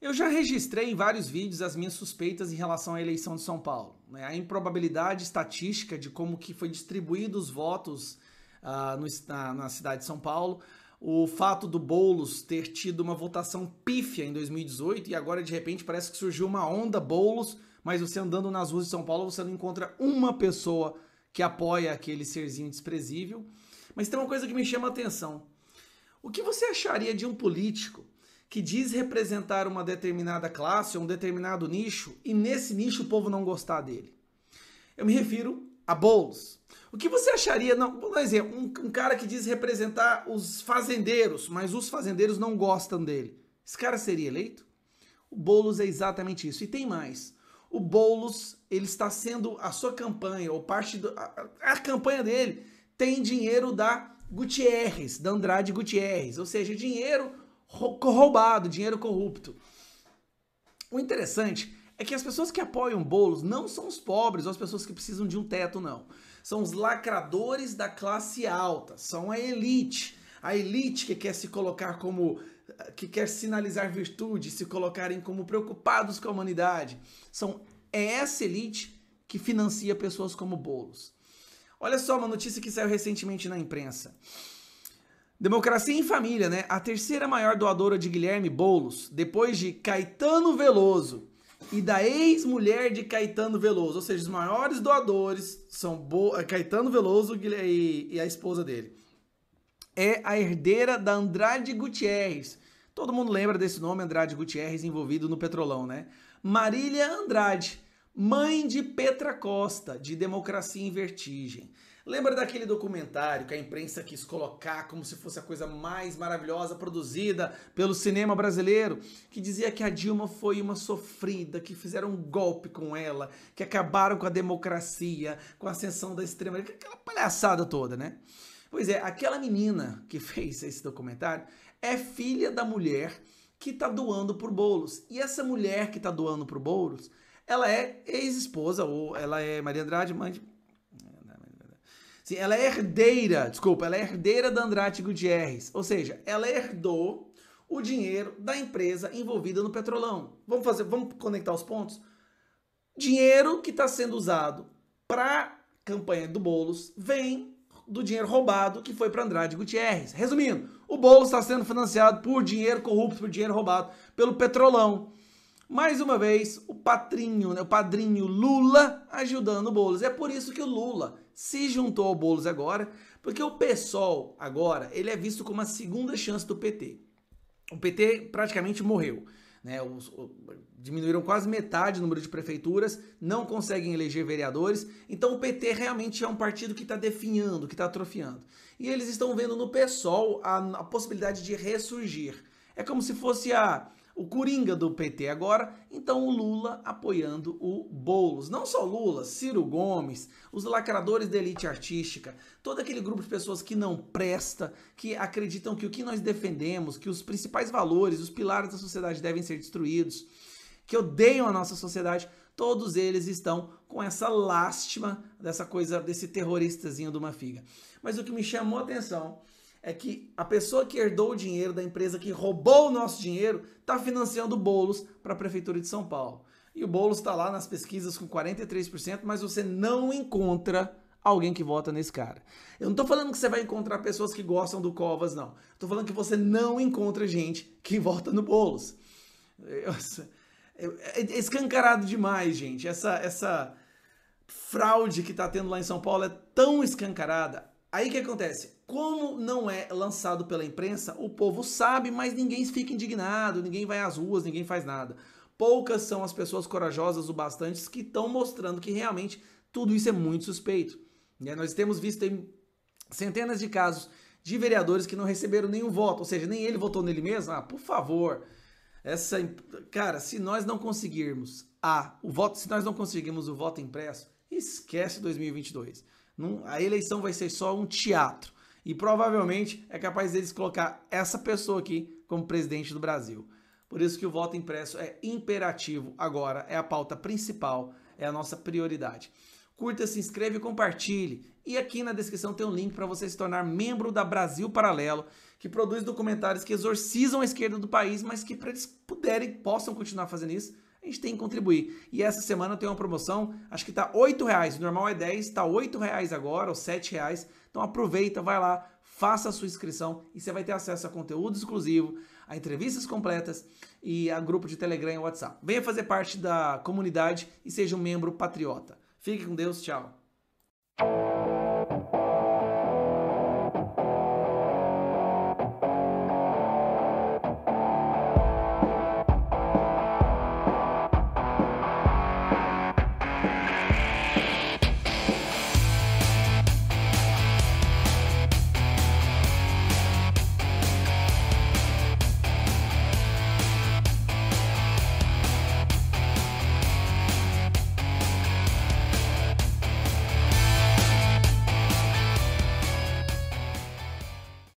Eu já registrei em vários vídeos as minhas suspeitas em relação à eleição de São Paulo. Né? A improbabilidade estatística de como que foi distribuído os votos uh, no, na, na, cidade de São Paulo, o fato do Boulos ter tido uma votação pífia em 2018 e agora de repente parece que surgiu uma onda Boulos mas você andando nas ruas de São Paulo, você não encontra uma pessoa que apoia aquele serzinho desprezível. Mas tem uma coisa que me chama a atenção. O que você acharia de um político que diz representar uma determinada classe ou um determinado nicho e nesse nicho o povo não gostar dele? Eu me refiro a Boulos. O que você acharia, não, vou dizer, um, um cara que diz representar os fazendeiros, mas os fazendeiros não gostam dele. Esse cara seria eleito? O Boulos é exatamente isso. E tem mais o Boulos, ele está sendo a sua campanha, ou parte do, a, a, campanha dele tem dinheiro da Gutierrez, da Andrade Gutierrez, ou seja, dinheiro roubado, dinheiro corrupto. O interessante é que as pessoas que apoiam Boulos não são os pobres ou as pessoas que precisam de um teto, não. São os lacradores da classe alta, são a elite. A elite que quer se colocar como que quer sinalizar virtude, se colocarem como preocupados com a humanidade. São é essa elite que financia pessoas como Bolos. Olha só uma notícia que saiu recentemente na imprensa. Democracia em Família, né? A terceira maior doadora de Guilherme Bolos, depois de Caetano Veloso e da ex-mulher de Caetano Veloso, ou seja, os maiores doadores são Bo eh, Caetano Veloso e a esposa dele. É a herdeira da Andrade Gutierrez. Todo mundo lembra desse nome, Andrade Gutierrez, envolvido no Petrolão, né? Marília Andrade, mãe de Petra Costa, de Democracia em Vertigem. Lembra daquele documentário que a imprensa quis colocar como se fosse a coisa mais maravilhosa produzida pelo cinema brasileiro? Que dizia que a Dilma foi uma sofrida, que fizeram um golpe com ela, que acabaram com a democracia, com a ascensão da extrema. aquela palhaçada toda, né? Pois é, aquela menina que fez esse documentário é filha da mulher que está doando por Boulos. E essa mulher que está doando por Boulos, ela é ex-esposa, ou ela é Maria Andrade, mãe de... Sim, ela é herdeira, desculpa, ela é herdeira da Andrade Gutierrez. Ou seja, ela herdou o dinheiro da empresa envolvida no petrolão. Vamos fazer, vamos conectar os pontos? Dinheiro que está sendo usado para campanha do Bolos vem do dinheiro roubado que foi para Andrade Gutierrez. Resumindo, o bolo está sendo financiado por dinheiro corrupto, por dinheiro roubado, pelo Petrolão. Mais uma vez, o patrinho, né, o padrinho Lula ajudando o Boulos. É por isso que o Lula se juntou ao Boulos agora, porque o PSOL agora, ele é visto como a segunda chance do PT. O PT praticamente morreu né, os, o, diminuíram quase metade o número de prefeituras, não conseguem eleger vereadores. Então o PT realmente é um partido que está definhando, que está atrofiando. E eles estão vendo no PSOL a, a possibilidade de ressurgir. É como se fosse a o Coringa do PT agora, então o Lula apoiando o Boulos. Não só Lula, Ciro Gomes, os lacradores da elite artística, todo aquele grupo de pessoas que não presta, que acreditam que o que nós defendemos, que os principais valores, os pilares da sociedade devem ser destruídos, que odeiam a nossa sociedade, todos eles estão com essa lástima dessa coisa, desse terroristazinho de uma figa. Mas o que me chamou a atenção é que a pessoa que herdou o dinheiro da empresa que roubou o nosso dinheiro está financiando bolos para a Prefeitura de São Paulo. E o bolos está lá nas pesquisas com 43%, mas você não encontra alguém que vota nesse cara. Eu não estou falando que você vai encontrar pessoas que gostam do Covas, não. Estou falando que você não encontra gente que vota no Boulos. É, é escancarado demais, gente. Essa, essa fraude que está tendo lá em São Paulo é tão escancarada. Aí o que acontece? Como não é lançado pela imprensa, o povo sabe, mas ninguém fica indignado, ninguém vai às ruas, ninguém faz nada. Poucas são as pessoas corajosas o bastante que estão mostrando que realmente tudo isso é muito suspeito. Né? Nós temos visto centenas de casos de vereadores que não receberam nenhum voto, ou seja, nem ele votou nele mesmo. Ah, por favor. Essa, cara, se nós não conseguirmos o voto, se nós não conseguirmos o voto impresso, esquece 2022. Não, a eleição vai ser só um teatro. E provavelmente é capaz deles colocar essa pessoa aqui como presidente do Brasil. Por isso que o voto impresso é imperativo agora, é a pauta principal, é a nossa prioridade. Curta, se inscreva e compartilhe. E aqui na descrição tem um link para você se tornar membro da Brasil Paralelo, que produz documentários que exorcizam a esquerda do país, mas que para eles puderem, possam continuar fazendo isso, a gente tem que contribuir. E essa semana tem uma promoção, acho que está R$ reais. o normal é 10, está R$ reais agora, ou R$ reais. Então aproveita, vai lá, faça a sua inscrição e você vai ter acesso a conteúdo exclusivo, a entrevistas completas e a grupo de Telegram e WhatsApp. Venha fazer parte da comunidade e seja um membro patriota. Fique com Deus, tchau.